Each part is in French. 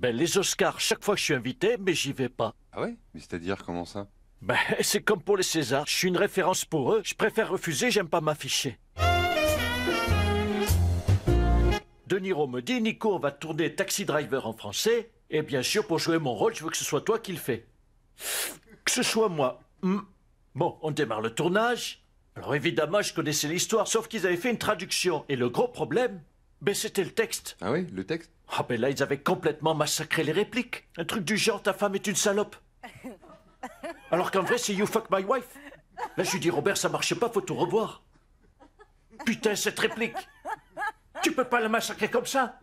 Ben, les Oscars, chaque fois que je suis invité, mais j'y vais pas. Ah ouais Mais c'est-à-dire comment ça Ben, c'est comme pour les Césars, je suis une référence pour eux. Je préfère refuser, j'aime pas m'afficher. De Niro me dit, Nico, on va tourner Taxi Driver en français. Et bien sûr, pour jouer mon rôle, je veux que ce soit toi qui le fais. Que ce soit moi. Hmm. Bon, on démarre le tournage. Alors évidemment, je connaissais l'histoire, sauf qu'ils avaient fait une traduction. Et le gros problème, ben c'était le texte. Ah oui, le texte Ah ben là, ils avaient complètement massacré les répliques. Un truc du genre, ta femme est une salope. Alors qu'en vrai, c'est You Fuck My Wife. Là, je lui dis, Robert, ça marche pas, faut tout revoir. Putain, cette réplique. Tu peux pas la massacrer comme ça.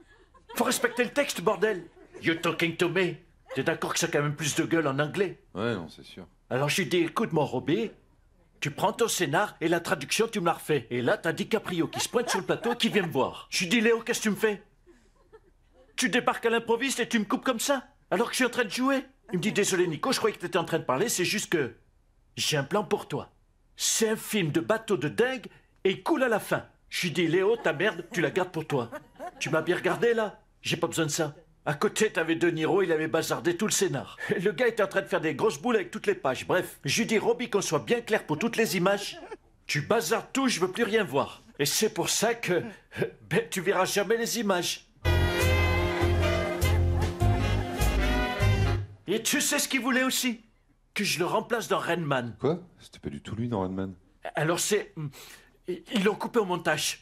Faut respecter le texte, bordel. You talking to me. T'es d'accord que ça a quand même plus de gueule en anglais Ouais, non, c'est sûr. Alors je lui dis, écoute, mon Robert... Tu prends ton scénar et la traduction, tu me la refais. Et là, t'as DiCaprio qui se pointe sur le plateau et qui vient me voir. Je dis Léo, qu'est-ce que tu me fais Tu débarques à l'improviste et tu me coupes comme ça Alors que je suis en train de jouer Il me dit Désolé, Nico, je croyais que t'étais en train de parler, c'est juste que. J'ai un plan pour toi. C'est un film de bateau de dingue et il coule à la fin. Je lui dis Léo, ta merde, tu la gardes pour toi. Tu m'as bien regardé là J'ai pas besoin de ça. À côté, t'avais De Niro, il avait bazardé tout le scénar. Le gars était en train de faire des grosses boules avec toutes les pages. Bref, je dis Roby qu'on soit bien clair pour toutes les images. Tu bazardes tout, je veux plus rien voir. Et c'est pour ça que ben, tu verras jamais les images. Et tu sais ce qu'il voulait aussi Que je le remplace dans Renman. Quoi C'était pas du tout lui dans Renman. Alors c'est... Ils l'ont coupé au montage.